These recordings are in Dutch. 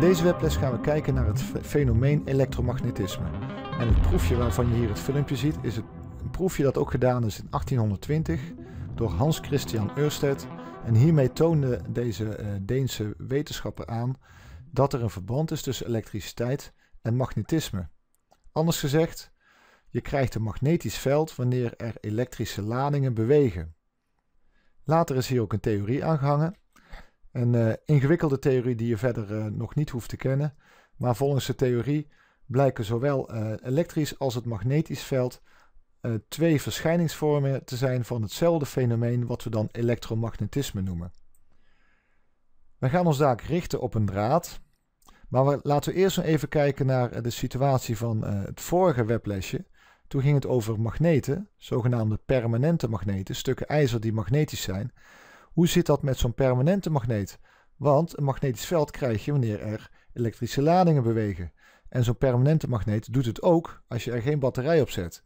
In deze webles gaan we kijken naar het fenomeen elektromagnetisme. En het proefje waarvan je hier het filmpje ziet is het, een proefje dat ook gedaan is in 1820 door Hans Christian Ørsted. En hiermee toonde deze eh, Deense wetenschapper aan dat er een verband is tussen elektriciteit en magnetisme. Anders gezegd, je krijgt een magnetisch veld wanneer er elektrische ladingen bewegen. Later is hier ook een theorie aangehangen een eh, ingewikkelde theorie die je verder eh, nog niet hoeft te kennen. Maar volgens de theorie blijken zowel eh, elektrisch als het magnetisch veld twee verschijningsvormen te zijn van hetzelfde fenomeen wat we dan elektromagnetisme noemen. We gaan ons daar richten op een draad. Maar laten we eerst even kijken naar de situatie van het vorige weblesje. Toen ging het over magneten, zogenaamde permanente magneten, stukken ijzer die magnetisch zijn. Hoe zit dat met zo'n permanente magneet? Want een magnetisch veld krijg je wanneer er elektrische ladingen bewegen. En zo'n permanente magneet doet het ook als je er geen batterij op zet.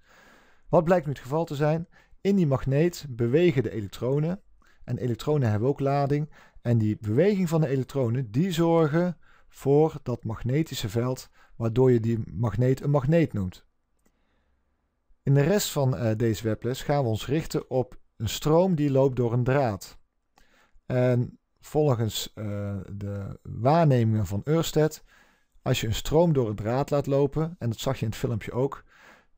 Wat blijkt nu het geval te zijn? In die magneet bewegen de elektronen. En elektronen hebben ook lading. En die beweging van de elektronen, die zorgen voor dat magnetische veld, waardoor je die magneet een magneet noemt. In de rest van eh, deze webles gaan we ons richten op een stroom die loopt door een draad. En volgens eh, de waarnemingen van Ørsted, als je een stroom door het draad laat lopen, en dat zag je in het filmpje ook,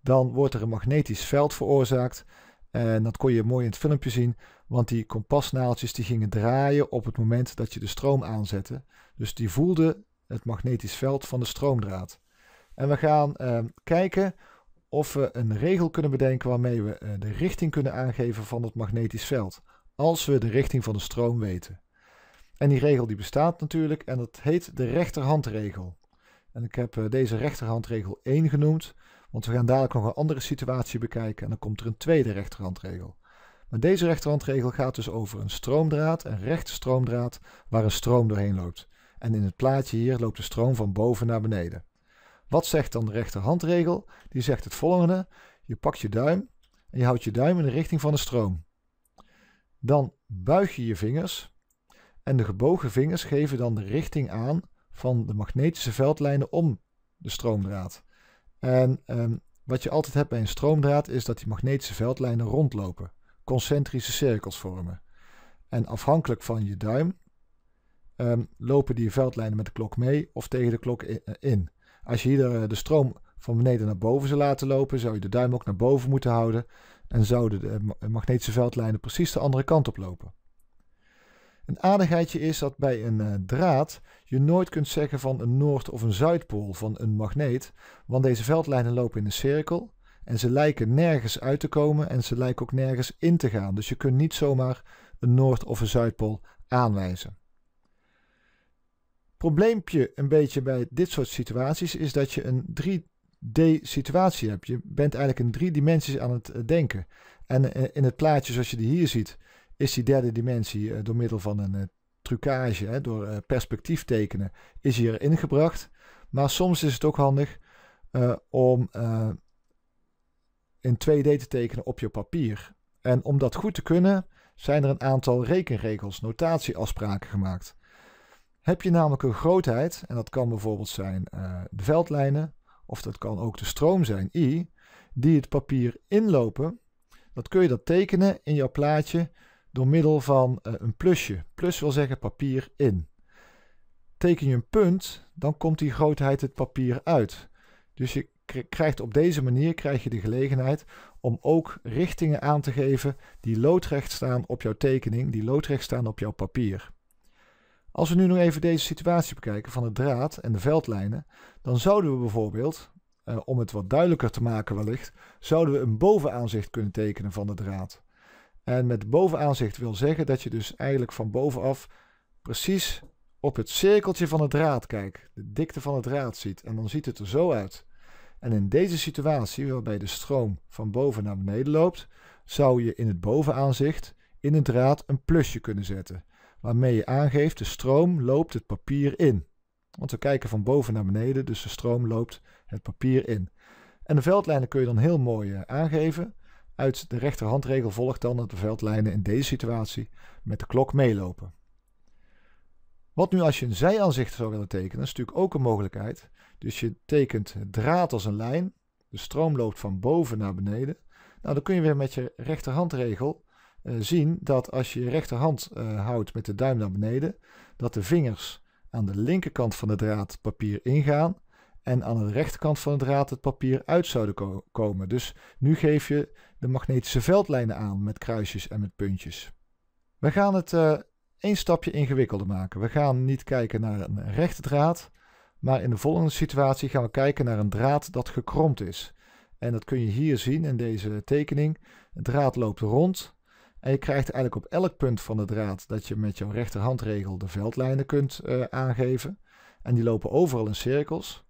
dan wordt er een magnetisch veld veroorzaakt. En dat kon je mooi in het filmpje zien, want die kompasnaaltjes die gingen draaien op het moment dat je de stroom aanzette. Dus die voelden het magnetisch veld van de stroomdraad. En we gaan ehm, kijken of we een regel kunnen bedenken waarmee we eh, de richting kunnen aangeven van het magnetisch veld als we de richting van de stroom weten. En die regel die bestaat natuurlijk en dat heet de rechterhandregel. En ik heb eh, deze rechterhandregel 1 genoemd, want we gaan dadelijk nog een andere situatie bekijken en dan komt er een tweede rechterhandregel. Maar deze rechterhandregel gaat dus over een stroomdraad, een rechte stroomdraad, waar een stroom doorheen loopt. En in het plaatje hier loopt de stroom van boven naar beneden. Wat zegt dan de rechterhandregel? Die zegt het volgende. Je pakt je duim en je houdt je duim in de richting van de stroom. Dan buig je je vingers en de gebogen vingers geven dan de richting aan van de magnetische veldlijnen om de stroomdraad. En ehm, wat je altijd hebt bij een stroomdraad is dat die magnetische veldlijnen rondlopen, concentrische cirkels vormen. En afhankelijk van je duim ehm, lopen die veldlijnen met de klok mee of tegen de klok eh, in. Als je hier eh, de stroom van beneden naar boven zou laten lopen, zou je de duim ook naar boven moeten houden en zouden de magnetische veldlijnen precies de andere kant op lopen. Een aardigheidje is dat bij een eh, draad je nooit kunt zeggen van een noord- of een zuidpool van een magneet, want deze veldlijnen lopen in een cirkel en ze lijken nergens uit te komen en ze lijken ook nergens in te gaan. Dus je kunt niet zomaar een noord- of een zuidpool aanwijzen. Probleempje een beetje bij dit soort situaties is dat je een drie D-situatie heb Je bent eigenlijk in drie dimensies aan het eh, denken. En eh, in het plaatje zoals je die hier ziet, is die derde dimensie eh, door middel van een trucage, door perspectief tekenen, is hier ingebracht. Maar soms is het ook handig om in 2D te tekenen op je papier. En om dat goed te kunnen, zijn er een aantal rekenregels, notatieafspraken gemaakt. Heb je namelijk een grootheid, en dat kan bijvoorbeeld zijn de veldlijnen, of dat kan ook de stroom zijn, I, die het papier inlopen, dat kun je dat tekenen in jouw plaatje door middel van eh, een plusje. Plus wil zeggen papier in. Teken je een punt, dan komt die grootheid het papier uit. Dus je krijgt op deze manier krijg je de gelegenheid om ook richtingen aan te geven die loodrecht staan op jouw tekening, die loodrecht staan op jouw papier. Als we nu nog even deze situatie bekijken van de draad en de veldlijnen, dan zouden we bijvoorbeeld, eh, om het wat duidelijker te maken wellicht, zouden we een bovenaanzicht kunnen tekenen van de draad. En met bovenaanzicht wil zeggen dat je dus eigenlijk van bovenaf precies op het cirkeltje van het draad kijkt, de dikte van het draad ziet en dan ziet het er zo uit. En in deze situatie, waarbij de stroom van boven naar beneden loopt, zou je in het bovenaanzicht in het draad een plusje kunnen zetten waarmee je aangeeft de stroom loopt het papier in. Want we kijken van boven naar beneden, dus de stroom loopt het papier in. En de veldlijnen kun je dan heel mooi eh, aangeven. Uit de rechterhandregel volgt dan dat de veldlijnen in deze situatie met de klok meelopen. Wat nu als je een zijaanzicht zou willen tekenen, is natuurlijk ook een mogelijkheid. Dus je tekent draad als een lijn, de stroom loopt van boven naar beneden. Nou, dan kun je weer met je rechterhandregel eh, zien dat als je je rechterhand eh, houdt met de duim naar beneden, dat de vingers aan de linkerkant van de draad papier ingaan en aan de rechterkant van de draad het papier uit zouden komen. Dus nu geef je de magnetische veldlijnen aan met kruisjes en met puntjes. We gaan het uh, één stapje ingewikkelder maken. We gaan niet kijken naar een rechte draad, maar in de volgende situatie gaan we kijken naar een draad dat gekromd is. En dat kun je hier zien in deze tekening. De draad loopt rond en je krijgt eigenlijk op elk punt van de draad dat je met jouw rechterhandregel de veldlijnen kunt eh, aangeven. En die lopen overal in cirkels.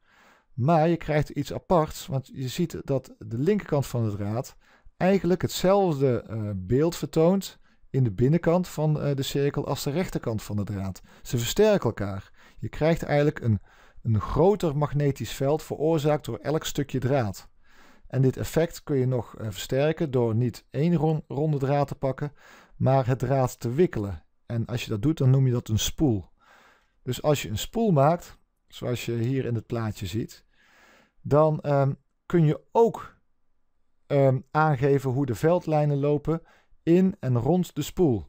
Maar je krijgt iets aparts, want je ziet dat de linkerkant van de draad eigenlijk hetzelfde eh, beeld vertoont in de binnenkant van eh, de cirkel als de rechterkant van de draad. Ze versterken elkaar. Je krijgt eigenlijk een, een groter magnetisch veld veroorzaakt door elk stukje draad. En dit effect kun je nog eh, versterken door niet één ronde draad te pakken, maar het draad te wikkelen. En als je dat doet, dan noem je dat een spoel. Dus als je een spoel maakt, zoals je hier in het plaatje ziet, dan ehm, kun je ook ehm, aangeven hoe de veldlijnen lopen in en rond de spoel.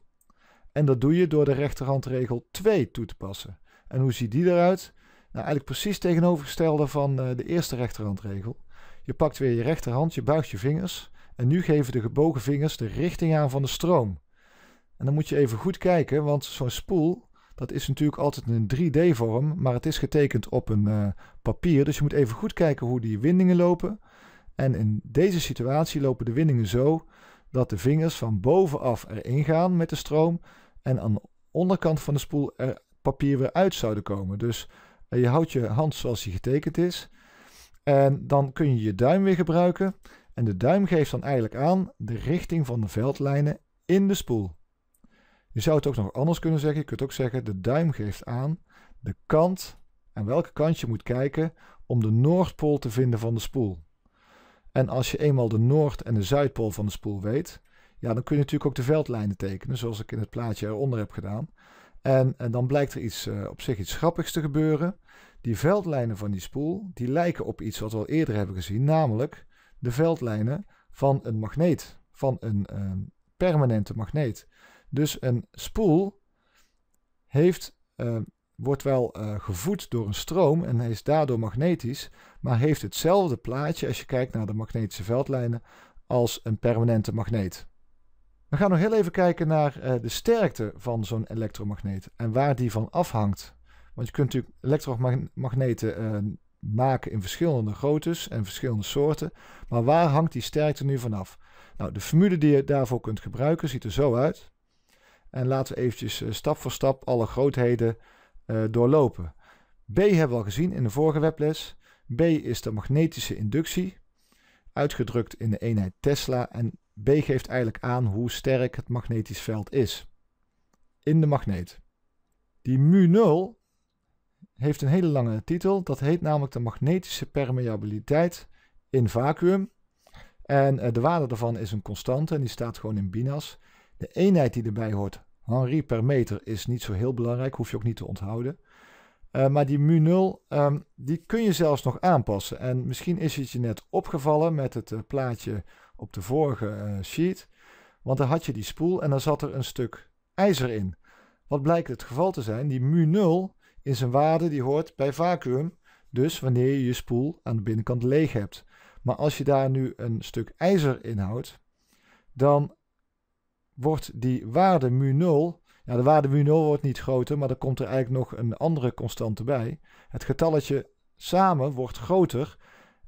En dat doe je door de rechterhandregel 2 toe te passen. En hoe ziet die eruit? Nou, eigenlijk precies tegenovergestelde van eh, de eerste rechterhandregel. Je pakt weer je rechterhand, je buigt je vingers. En nu geven de gebogen vingers de richting aan van de stroom. En dan moet je even goed kijken, want zo'n spoel, dat is natuurlijk altijd een 3D-vorm, maar het is getekend op een eh, papier. Dus je moet even goed kijken hoe die windingen lopen. En in deze situatie lopen de windingen zo dat de vingers van bovenaf erin gaan met de stroom en aan de onderkant van de spoel er papier weer uit zouden komen. Dus eh, je houdt je hand zoals die getekend is en dan kun je je duim weer gebruiken. En de duim geeft dan eigenlijk aan de richting van de veldlijnen in de spoel. Je zou het ook nog anders kunnen zeggen. Je kunt ook zeggen de duim geeft aan de kant en welke kant je moet kijken om de Noordpool te vinden van de spoel. En als je eenmaal de Noord- en de Zuidpool van de spoel weet, ja, dan kun je natuurlijk ook de veldlijnen tekenen, zoals ik in het plaatje eronder heb gedaan. En, dan blijkt er iets, eh, op zich iets grappigs te gebeuren. Die veldlijnen van die spoel, die lijken op iets wat we al eerder hebben gezien, namelijk de veldlijnen van een magneet, van een ehm, permanente magneet. Dus een spoel heeft, ehm, wordt wel eh, gevoed door een stroom en is daardoor magnetisch, maar heeft hetzelfde plaatje als je kijkt naar de magnetische veldlijnen als een permanente magneet. We gaan nog heel even kijken naar eh, de sterkte van zo'n elektromagneet en waar die van afhangt. Want je kunt natuurlijk elektromagneten eh, maken in verschillende groottes en verschillende soorten. Maar waar hangt die sterkte nu vanaf? Nou, de formule die je daarvoor kunt gebruiken ziet er zo uit. En laten we eventjes eh, stap voor stap alle grootheden doorlopen. B hebben we al gezien in de vorige webles. B is de magnetische inductie, uitgedrukt in de eenheid Tesla. En B geeft eigenlijk aan hoe sterk het magnetisch veld is in de magneet. Die mu0 heeft een hele lange titel. Dat heet namelijk de magnetische permeabiliteit in vacuüm. En eh, de waarde daarvan is een constante en die staat gewoon in binas. De eenheid die erbij hoort, Henri per meter, is niet zo heel belangrijk. Hoef je ook niet te onthouden. Eh, maar die mu0, ehm, die kun je zelfs nog aanpassen. En misschien is het je net opgevallen met het eh, plaatje op de vorige eh, sheet. Want dan had je die spoel en dan zat er een stuk ijzer in. Wat blijkt het geval te zijn, die mu0 is een waarde die hoort bij vacuüm. Dus wanneer je je spoel aan de binnenkant leeg hebt. Maar als je daar nu een stuk ijzer in houdt, dan wordt die waarde mu0, ja de waarde mu0 wordt niet groter, maar er komt er eigenlijk nog een andere constante bij. Het getalletje samen wordt groter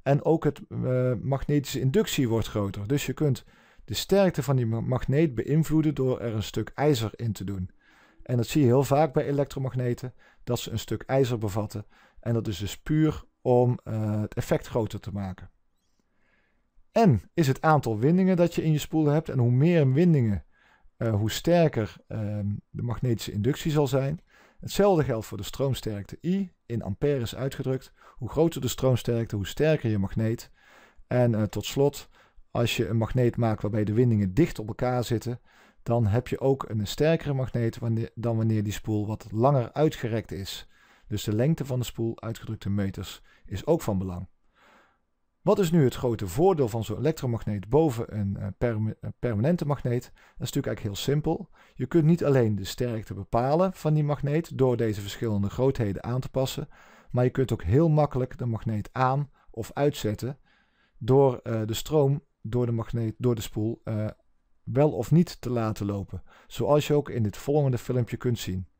en ook het eh, magnetische inductie wordt groter. Dus je kunt de sterkte van die magneet beïnvloeden door er een stuk ijzer in te doen. En dat zie je heel vaak bij elektromagneten, dat ze een stuk ijzer bevatten. En dat is dus puur om eh, het effect groter te maken. En is het aantal windingen dat je in je spoel hebt. En hoe meer windingen, eh, hoe sterker ehm, de magnetische inductie zal zijn. Hetzelfde geldt voor de stroomsterkte I, in ampères uitgedrukt. Hoe groter de stroomsterkte, hoe sterker je magneet. En eh, tot slot, als je een magneet maakt waarbij de windingen dicht op elkaar zitten, dan heb je ook een sterkere magneet dan wanneer die spoel wat langer uitgerekt is. Dus de lengte van de spoel, uitgedrukt in meters, is ook van belang. Wat is nu het grote voordeel van zo'n elektromagneet boven een eh, eh, permanente magneet? Dat is natuurlijk eigenlijk heel simpel. Je kunt niet alleen de sterkte bepalen van die magneet door deze verschillende grootheden aan te passen, maar je kunt ook heel makkelijk de magneet aan of uitzetten door eh, de stroom door de magneet, door de spoel, wel of niet te laten lopen, zoals je ook in dit volgende filmpje kunt zien.